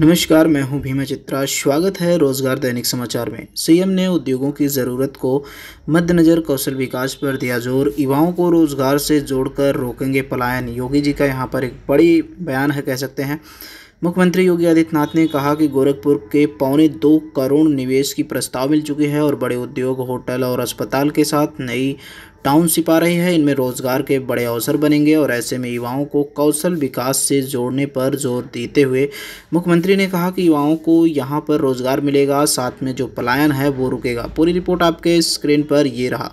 नमस्कार मैं हूं भीमा चित्रा स्वागत है रोजगार दैनिक समाचार में सीएम ने उद्योगों की ज़रूरत को मद्देनज़र कौशल विकास पर दिया जोर युवाओं को रोजगार से जोड़कर रोकेंगे पलायन योगी जी का यहां पर एक बड़ी बयान है कह सकते हैं मुख्यमंत्री योगी आदित्यनाथ ने कहा कि गोरखपुर के पौने दो करोड़ निवेश की प्रस्ताव मिल चुके हैं और बड़े उद्योग होटल और अस्पताल के साथ नई टाउनशिप आ रही है इनमें रोजगार के बड़े अवसर बनेंगे और ऐसे में युवाओं को कौशल विकास से जोड़ने पर जोर देते हुए मुख्यमंत्री ने कहा कि युवाओं को यहाँ पर रोजगार मिलेगा साथ में जो पलायन है वो रुकेगा पूरी रिपोर्ट आपके स्क्रीन पर ये रहा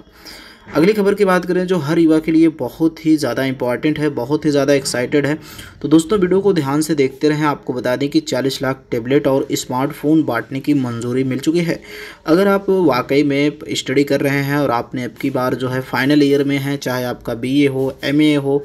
अगली खबर की बात करें जो हर युवा के लिए बहुत ही ज़्यादा इंपॉर्टेंट है बहुत ही ज़्यादा एक्साइटेड है तो दोस्तों वीडियो को ध्यान से देखते रहें आपको बता दें कि 40 लाख टैबलेट और स्मार्टफोन बांटने की मंजूरी मिल चुकी है अगर आप वाकई में स्टडी कर रहे हैं और आपने अब की बार जो है फाइनल ईयर में है चाहे आपका बी हो एम हो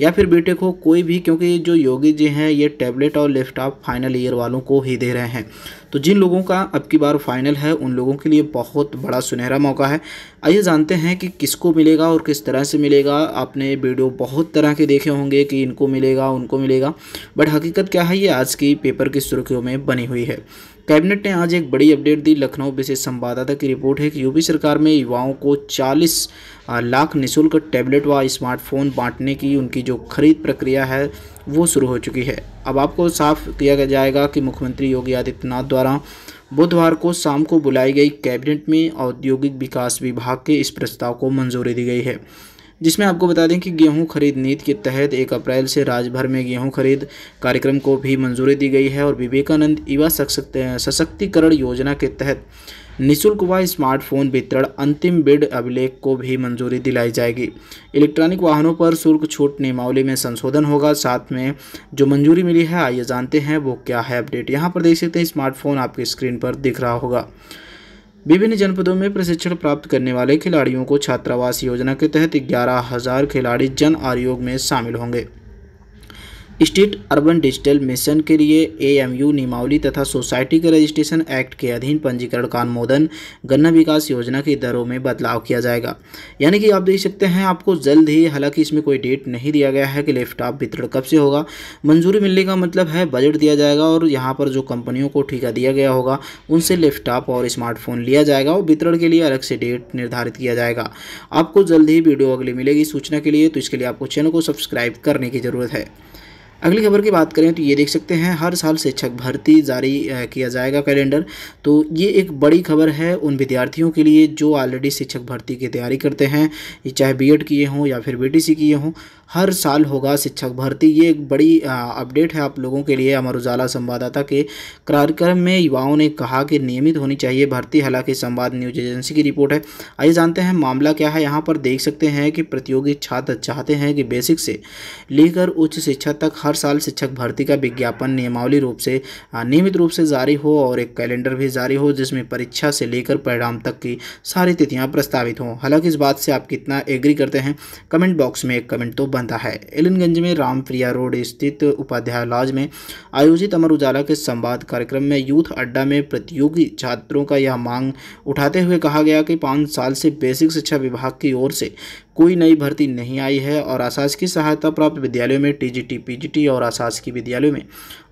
या फिर बीटेक हो कोई भी क्योंकि जो योगी जी हैं ये टैबलेट और लैपटॉप फाइनल ईयर वालों को ही दे रहे हैं तो जिन लोगों का अब की बार फाइनल है उन लोगों के लिए बहुत बड़ा सुनहरा मौका है आइए जानते हैं कि किसको मिलेगा और किस तरह से मिलेगा आपने वीडियो बहुत तरह के देखे होंगे कि इनको मिलेगा उनको मिलेगा बट हकीकत क्या है ये आज की पेपर की सुर्खियों में बनी हुई है कैबिनेट ने आज एक बड़ी अपडेट दी लखनऊ विशेष संवाददाता की रिपोर्ट है कि यूपी सरकार में युवाओं को 40 लाख निशुल्क टैबलेट व स्मार्टफोन बांटने की उनकी जो खरीद प्रक्रिया है वो शुरू हो चुकी है अब आपको साफ किया जाएगा कि मुख्यमंत्री योगी आदित्यनाथ द्वारा बुधवार को शाम को बुलाई गई कैबिनेट में औद्योगिक विकास विभाग के इस प्रस्ताव को मंजूरी दी गई है जिसमें आपको बता दें कि गेहूं खरीद नीति के तहत एक अप्रैल से राज्य भर में गेहूं खरीद कार्यक्रम को भी मंजूरी दी गई है और विवेकानंद युवा सशक्तिकरण योजना के तहत निशुल्क व स्मार्टफोन वितरण अंतिम बिड अभिलेख को भी मंजूरी दिलाई जाएगी इलेक्ट्रॉनिक वाहनों पर शुल्क छूट नियमावली में संशोधन होगा साथ में जो मंजूरी मिली है आइए जानते हैं वो क्या है अपडेट यहाँ पर देख सकते हैं स्मार्टफोन आपकी स्क्रीन पर दिख रहा होगा विभिन्न जनपदों में प्रशिक्षण प्राप्त करने वाले खिलाड़ियों को छात्रावास योजना के तहत ग्यारह हजार खिलाड़ी जन आयोग में शामिल होंगे स्टेट अर्बन डिजिटल मिशन के लिए एएमयू नियमावली तथा सोसाइटी के रजिस्ट्रेशन एक्ट के अधीन पंजीकरण का अनुमोदन गन्ना विकास योजना की दरों में बदलाव किया जाएगा यानी कि आप देख सकते हैं आपको जल्द ही हालांकि इसमें कोई डेट नहीं दिया गया है कि लैपटॉप वितरण कब से होगा मंजूरी मिलने का मतलब है बजट दिया जाएगा और यहाँ पर जो कंपनियों को ठीका दिया गया होगा उनसे लैपटॉप और स्मार्टफोन लिया जाएगा और वितरण के लिए अलग से डेट निर्धारित किया जाएगा आपको जल्द ही वीडियो अगली मिलेगी सूचना के लिए तो इसके लिए आपको चैनल को सब्सक्राइब करने की ज़रूरत है अगली खबर की बात करें तो ये देख सकते हैं हर साल शिक्षक भर्ती जारी किया जाएगा कैलेंडर तो ये एक बड़ी खबर है उन विद्यार्थियों के लिए जो ऑलरेडी शिक्षक भर्ती की तैयारी करते हैं चाहे बीएड किए हों या फिर बीटीसी किए हों हर साल होगा शिक्षक भर्ती ये एक बड़ी अपडेट है आप लोगों के लिए अमर उजाला संवाददाता के कार्यक्रम में युवाओं ने कहा कि नियमित होनी चाहिए भर्ती हालांकि संवाद न्यूज एजेंसी की रिपोर्ट है आइए जानते हैं मामला क्या है यहाँ पर देख सकते हैं कि प्रतियोगी छात्र चाहते हैं कि बेसिक से लेकर उच्च शिक्षा तक हर साल शिक्षक भर्ती का विज्ञापन नियमावली रूप से नियमित रूप से जारी हो और एक कैलेंडर भी जारी हो जिसमें परीक्षा से लेकर परिणाम तक की सारी तिथियाँ प्रस्तावित हों हालांकि इस बात से आप कितना एग्री करते हैं कमेंट बॉक्स में एक कमेंट तो बनता है एलिनगंज में रामप्रिया रोड स्थित उपाध्याय लॉज में आयोजित अमर उजाला के संवाद कार्यक्रम में यूथ अड्डा में प्रतियोगी छात्रों का यह मांग उठाते हुए कहा गया कि पाँच साल से बेसिक शिक्षा विभाग की ओर से कोई नई भर्ती नहीं आई है और अशासकीय सहायता प्राप्त विद्यालयों में टीजीटी पीजीटी और अशासकीय विद्यालयों में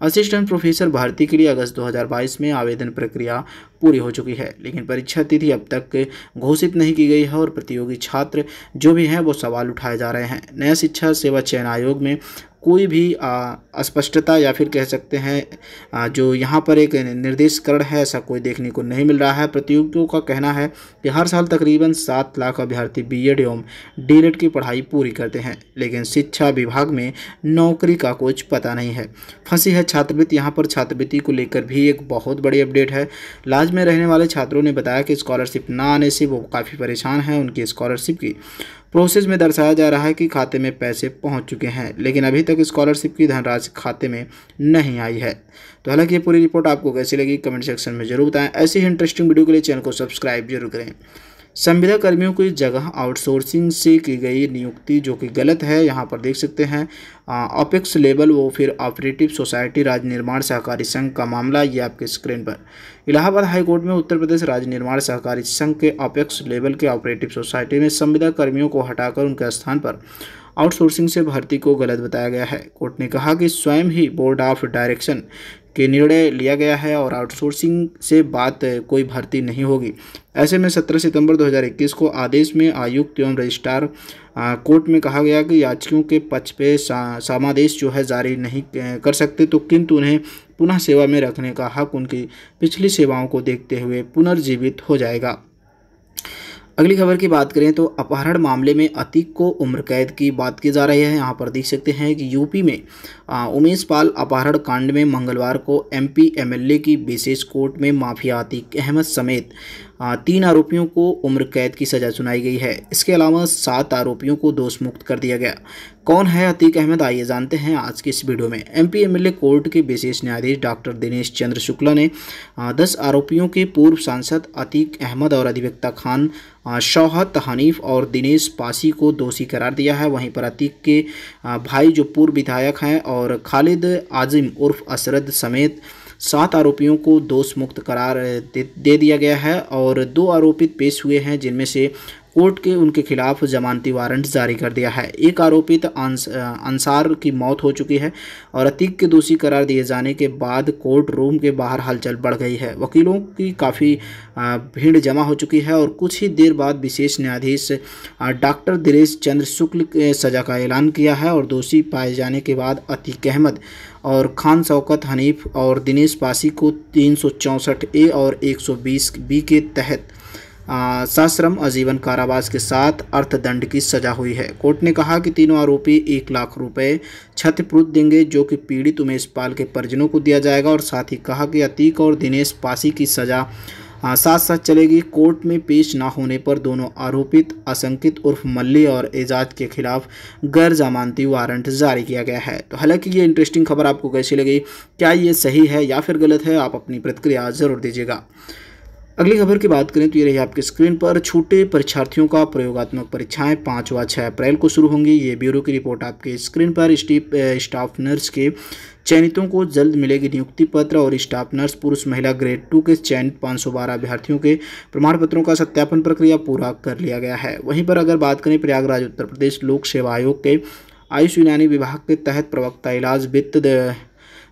असिस्टेंट प्रोफेसर भर्ती के लिए अगस्त 2022 में आवेदन प्रक्रिया पूरी हो चुकी है लेकिन परीक्षा तिथि अब तक घोषित नहीं की गई है और प्रतियोगी छात्र जो भी हैं वो सवाल उठाए जा रहे हैं नया शिक्षा सेवा चयन आयोग में कोई भी अस्पष्टता या फिर कह सकते हैं जो यहाँ पर एक निर्देशकरण है ऐसा कोई देखने को नहीं मिल रहा है प्रतियोगियों का कहना है कि हर साल तकरीबन सात लाख अभ्यर्थी बी एड एवं डी एड की पढ़ाई पूरी करते हैं लेकिन शिक्षा विभाग में नौकरी का कुछ पता नहीं है फंसी है छात्रवृत्ति यहाँ पर छात्रवृत्ति को लेकर भी एक बहुत बड़ी अपडेट है लाज में रहने वाले छात्रों ने बताया कि स्कॉलरशिप ना आने से वो काफ़ी परेशान हैं उनकी स्कॉलरशिप की प्रोसेस में दर्शाया जा रहा है कि खाते में पैसे पहुँच चुके हैं लेकिन अभी तक स्कॉलरशिप की धनराशि खाते में नहीं आई है तो हालांकि ये पूरी रिपोर्ट आपको कैसी लगी कमेंट सेक्शन में जरूर बताएं ऐसी ही इंटरेस्टिंग वीडियो के लिए चैनल को सब्सक्राइब जरूर करें संविदा कर्मियों की जगह आउटसोर्सिंग से की गई नियुक्ति जो कि गलत है यहाँ पर देख सकते हैं अपेक्स लेवल वो फिर ऑपरेटिव सोसाइटी राज्य निर्माण सहकारी संघ का मामला ये आपके स्क्रीन पर इलाहाबाद हाईकोर्ट में उत्तर प्रदेश राज्य निर्माण सहकारी संघ के अपेक्स लेवल के ऑपरेटिव सोसाइटी में संविदा कर्मियों को हटाकर उनके स्थान पर आउटसोर्सिंग से भर्ती को गलत बताया गया है कोर्ट ने कहा कि स्वयं ही बोर्ड ऑफ डायरेक्शन के निर्णय लिया गया है और आउटसोर्सिंग से बात कोई भर्ती नहीं होगी ऐसे में 17 सितंबर 2021 को आदेश में आयुक्त एवं रजिस्ट्रार कोर्ट में कहा गया कि याचिकों के पक्ष पे सा, सामादेश जो है जारी नहीं कर सकते तो किंतु उन्हें पुनः सेवा में रखने का हक उनकी पिछली सेवाओं को देखते हुए पुनर्जीवित हो जाएगा अगली खबर की बात करें तो अपहरण मामले में अतीक को उम्र कैद की बात की जा रही है यहाँ पर देख सकते हैं कि यूपी में उमेश पाल अपहरण कांड में मंगलवार को एमपी एमएलए की विशेष कोर्ट में माफिया अतीक अहमद समेत तीन आरोपियों को उम्र कैद की सज़ा सुनाई गई है इसके अलावा सात आरोपियों को दोष मुक्त कर दिया गया कौन है अतीक अहमद आइए जानते हैं आज की इस वीडियो में एम पी एमएलए कोर्ट के विशेष न्यायाधीश डॉक्टर दिनेश चंद्र शुक्ला ने दस आरोपियों के पूर्व सांसद अतीक अहमद और अधिवक्ता खान शौहत हनीफ और दिनेश पासी को दोषी करार दिया है वहीं पर अतीक के भाई जो पूर्व विधायक हैं और खालिद आजिम उर्फ असरद समेत सात आरोपियों को दोष मुक्त करार दे, दे दिया गया है और दो आरोपित पेश हुए हैं जिनमें से कोर्ट के उनके खिलाफ जमानती वारंट जारी कर दिया है एक आरोपित अंस, अंसार की मौत हो चुकी है और अतीक के दोषी करार दिए जाने के बाद कोर्ट रूम के बाहर हलचल बढ़ गई है वकीलों की काफ़ी भीड़ जमा हो चुकी है और कुछ ही देर बाद विशेष न्यायाधीश डॉक्टर दिनेश चंद्र शुक्ल सजा का ऐलान किया है और दोषी पाए जाने के बाद अतीक अहमद और खान शौकत हनीफ और दिनेश पासी को तीन ए और एक बी के तहत सश्रम आजीवन कारावास के साथ अर्थदंड की सजा हुई है कोर्ट ने कहा कि तीनों आरोपी एक लाख रुपए क्षतिपूर्त देंगे जो कि पीड़ित उमेश पाल के परिजनों को दिया जाएगा और साथ ही कहा कि अतीक और दिनेश पासी की सजा साथ साथ चलेगी कोर्ट में पेश ना होने पर दोनों आरोपित असंकित उर्फ मल्ली और एजाज के खिलाफ गैर जमानती वारंट जारी किया गया है तो हालांकि ये इंटरेस्टिंग खबर आपको कैसी लगी क्या ये सही है या फिर गलत है आप अपनी प्रतिक्रिया ज़रूर दीजिएगा अगली खबर की बात करें तो ये रही आपके स्क्रीन पर छोटे परीक्षार्थियों का प्रयोगात्मक परीक्षाएं पाँच व छः अप्रैल को शुरू होंगी ये ब्यूरो की रिपोर्ट आपके स्क्रीन पर स्टाफ नर्स के चयनितों को जल्द मिलेगी नियुक्ति पत्र और स्टाफ नर्स पुरुष महिला ग्रेड टू के चयनित 512 अभ्यर्थियों के प्रमाण पत्रों का सत्यापन प्रक्रिया पूरा कर लिया गया है वहीं पर अगर बात करें प्रयागराज उत्तर प्रदेश लोक सेवा आयोग के आयुष यूनानी विभाग के तहत प्रवक्ता इलाज वित्त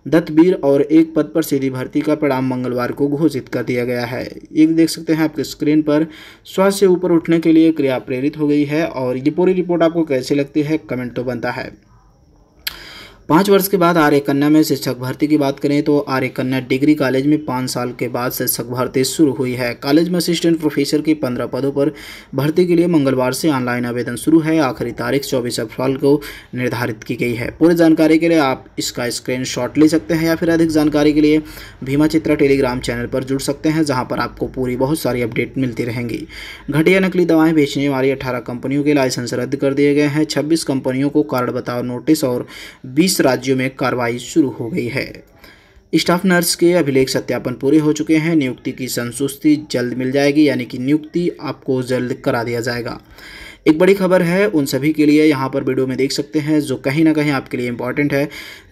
दत्तबीर और एक पद पर सीधी भर्ती का परिणाम मंगलवार को घोषित कर दिया गया है ये देख सकते हैं आपके स्क्रीन पर स्वास्थ्य से ऊपर उठने के लिए क्रिया प्रेरित हो गई है और ये पूरी रिपोर्ट आपको कैसी लगती है कमेंट तो बनता है पाँच वर्ष के बाद आर्य कन्या में शिक्षक भर्ती की बात करें तो आर्य कन्या डिग्री कॉलेज में पाँच साल के बाद शिक्षक भर्ती शुरू हुई है कॉलेज में असिस्टेंट प्रोफेसर की पंद्रह पदों पर भर्ती के लिए मंगलवार से ऑनलाइन आवेदन शुरू है आखिरी तारीख चौबीस अप्रैल को निर्धारित की गई है पूरी जानकारी के लिए आप इसका स्क्रीन ले सकते हैं या फिर अधिक जानकारी के लिए भीमा चित्रा टेलीग्राम चैनल पर जुड़ सकते हैं जहाँ पर आपको पूरी बहुत सारी अपडेट मिलती रहेंगी घटिया नकली दवाएं बेचने वाली अठारह कंपनियों के लाइसेंस रद्द कर दिए गए हैं छब्बीस कंपनियों को कार्ड बताओ नोटिस और बीस बीस राज्यों में कार्रवाई शुरू हो गई है स्टाफ नर्स के अभिलेख सत्यापन पूरे हो चुके हैं नियुक्ति की संतुष्टि जल्द मिल जाएगी यानी कि नियुक्ति आपको जल्द करा दिया जाएगा एक बड़ी खबर है उन सभी के लिए यहाँ पर वीडियो में देख सकते हैं जो कहीं ना कहीं आपके लिए इंपॉर्टेंट है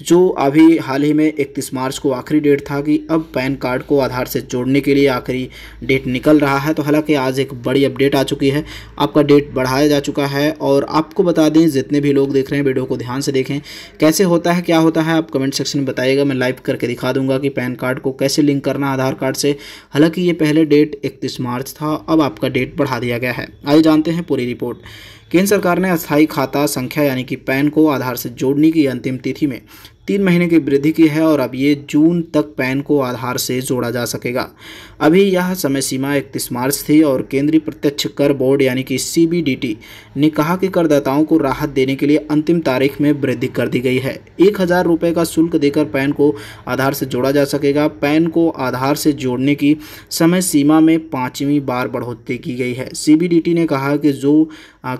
जो अभी हाल ही में इकतीस मार्च को आखिरी डेट था कि अब पैन कार्ड को आधार से जोड़ने के लिए आखिरी डेट निकल रहा है तो हालांकि आज एक बड़ी अपडेट आ चुकी है आपका डेट बढ़ाया जा चुका है और आपको बता दें जितने भी लोग देख रहे हैं वीडियो को ध्यान से देखें कैसे होता है क्या होता है आप कमेंट सेक्शन में बताइएगा मैं लाइव करके दिखा दूंगा कि पैन कार्ड को कैसे लिंक करना आधार कार्ड से हालांकि ये पहले डेट इकतीस मार्च था अब आपका डेट बढ़ा दिया गया है आइए जानते हैं पूरी रिपोर्ट केंद्र सरकार ने अस्थायी खाता संख्या यानी कि पैन को आधार से जोड़ने की अंतिम तिथि में तीन महीने की वृद्धि की है और अब ये जून तक पैन को आधार से जोड़ा जा सकेगा अभी यह समय सीमा इकतीस मार्च थी और केंद्रीय प्रत्यक्ष कर बोर्ड यानी कि सी ने कहा कि करदाताओं को राहत देने के लिए अंतिम तारीख में वृद्धि कर दी गई है एक हज़ार रुपये का शुल्क देकर पैन को आधार से जोड़ा जा सकेगा पैन को आधार से जोड़ने की समय सीमा में पाँचवीं बार बढ़ोतरी की गई है सी ने कहा कि जो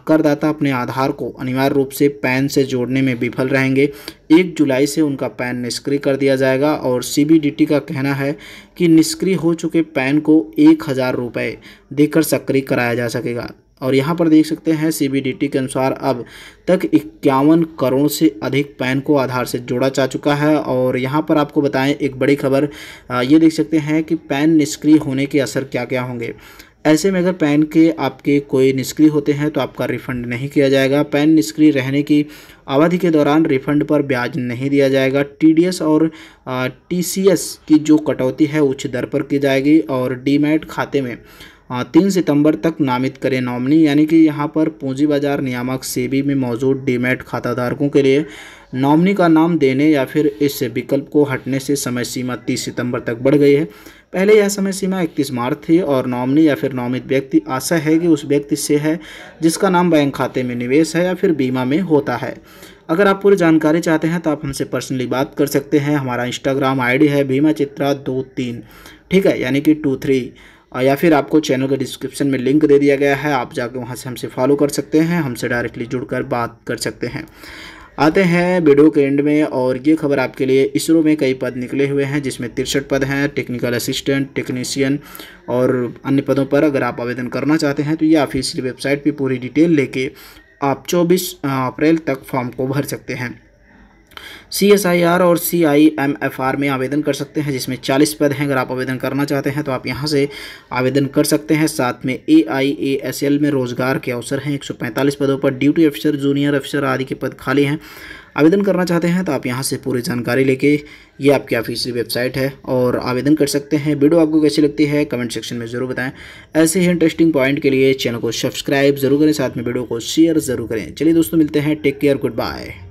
करदाता अपने आधार को अनिवार्य रूप से पैन से जोड़ने में विफल रहेंगे एक जुलाई से उनका पैन निष्क्रिय कर दिया जाएगा और सीबीडीटी का कहना है कि निष्क्रिय हो चुके पैन को एक हज़ार रुपये देकर सक्रिय कराया जा सकेगा और यहाँ पर देख सकते हैं सीबीडीटी के अनुसार अब तक इक्यावन करोड़ से अधिक पैन को आधार से जोड़ा जा चुका है और यहाँ पर आपको बताएं एक बड़ी खबर ये देख सकते हैं कि पैन निष्क्रिय होने के असर क्या क्या होंगे ऐसे में अगर पैन के आपके कोई निष्क्रिय होते हैं तो आपका रिफ़ंड नहीं किया जाएगा पैन निष्क्रिय रहने की अवधि के दौरान रिफ़ंड पर ब्याज नहीं दिया जाएगा टीडीएस और टीसीएस की जो कटौती है उच्च दर पर की जाएगी और डीमैट खाते में तीन सितंबर तक नामित करें नॉमनी यानी कि यहाँ पर पूंजी बाजार नियामक सेबी में मौजूद डीमैट खाताधारकों के लिए नॉमनी का नाम देने या फिर इस विकल्प को हटने से समय सीमा तीस सितंबर तक बढ़ गई है पहले यह समय सीमा इकतीस मार्च थी और नॉमनी या फिर नॉमित व्यक्ति आशा है कि उस व्यक्ति से है जिसका नाम बैंक खाते में निवेश है या फिर बीमा में होता है अगर आप पूरी जानकारी चाहते हैं तो आप हमसे पर्सनली बात कर सकते हैं हमारा इंस्टाग्राम आईडी है भीमा चित्रा दो तीन ठीक है यानी कि टू थ्री या फिर आपको चैनल के डिस्क्रिप्शन में लिंक दे दिया गया है आप जाके वहाँ से हमसे फॉलो कर सकते हैं हमसे डायरेक्टली जुड़कर बात कर सकते हैं आते हैं वीडियो के एंड में और ये खबर आपके लिए इसरो में कई पद निकले हुए हैं जिसमें तिरसठ पद हैं टेक्निकल असिस्टेंट टेक्नीशियन और अन्य पदों पर अगर आप आवेदन करना चाहते हैं तो ये ऑफिशियल वेबसाइट पर पूरी डिटेल लेके आप 24 अप्रैल तक फॉर्म को भर सकते हैं सी एस आई आर और C I M F R में आवेदन कर सकते हैं जिसमें चालीस पद हैं अगर आप आवेदन करना चाहते हैं तो आप यहाँ से आवेदन कर सकते हैं साथ में ए आई ए एस एल में रोजगार के अवसर हैं एक सौ पैंतालीस पदों पर ड्यूटी अफसर जूनियर अफसर आदि के पद खाली हैं आवेदन करना चाहते हैं तो आप यहाँ से पूरी जानकारी लेके ये आपकी ऑफिशियल वेबसाइट है और आवेदन कर सकते हैं वीडियो आपको कैसी लगती है कमेंट सेक्शन में ज़रूर बताएं ऐसे ही इंटरेस्टिंग पॉइंट के लिए चैनल को सब्सक्राइब जरूर करें साथ में वीडियो को शेयर ज़रूर करें चलिए दोस्तों मिलते हैं टेक केयर गुड बाय